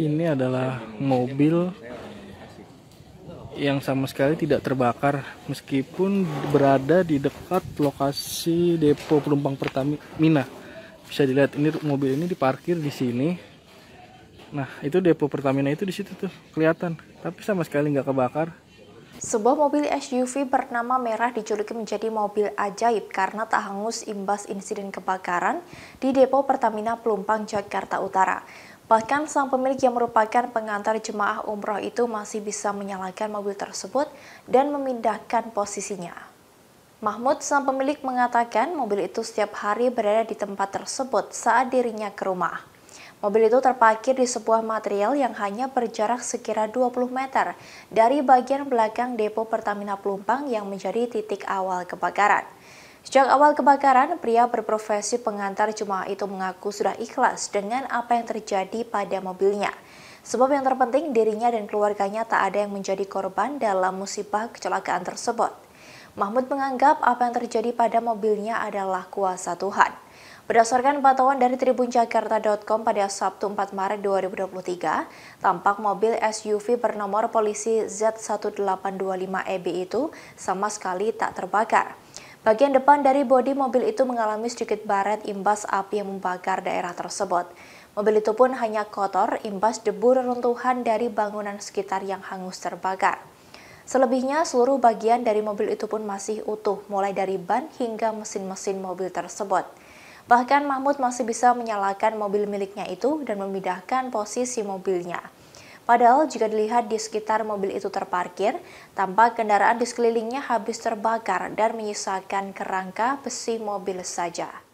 ini adalah mobil yang sama sekali tidak terbakar meskipun berada di dekat lokasi depo penumpang Pertamina. Bisa dilihat ini mobil ini diparkir di sini. Nah, itu depo Pertamina itu di situ tuh kelihatan, tapi sama sekali nggak kebakar. Sebuah mobil SUV bernama Merah dijuluki menjadi mobil ajaib karena tak hangus imbas insiden kebakaran di depo Pertamina Pelumpang, Jakarta Utara. Bahkan sang pemilik yang merupakan pengantar jemaah umroh itu masih bisa menyalakan mobil tersebut dan memindahkan posisinya. Mahmud sang pemilik mengatakan mobil itu setiap hari berada di tempat tersebut saat dirinya ke rumah. Mobil itu terparkir di sebuah material yang hanya berjarak sekira 20 meter dari bagian belakang depo Pertamina Pelumpang yang menjadi titik awal kebakaran. Sejak awal kebakaran, pria berprofesi pengantar jemaah itu mengaku sudah ikhlas dengan apa yang terjadi pada mobilnya. Sebab yang terpenting dirinya dan keluarganya tak ada yang menjadi korban dalam musibah kecelakaan tersebut. Mahmud menganggap apa yang terjadi pada mobilnya adalah kuasa Tuhan. Berdasarkan pantauan dari tribunjakarta.com pada Sabtu 4 Maret 2023, tampak mobil SUV bernomor polisi Z1825EB e itu sama sekali tak terbakar. Bagian depan dari bodi mobil itu mengalami sedikit baret imbas api yang membakar daerah tersebut. Mobil itu pun hanya kotor imbas debu reruntuhan dari bangunan sekitar yang hangus terbakar. Selebihnya, seluruh bagian dari mobil itu pun masih utuh, mulai dari ban hingga mesin-mesin mobil tersebut. Bahkan Mahmud masih bisa menyalakan mobil miliknya itu dan memindahkan posisi mobilnya. Padahal jika dilihat di sekitar mobil itu terparkir, tampak kendaraan di sekelilingnya habis terbakar dan menyisakan kerangka besi mobil saja.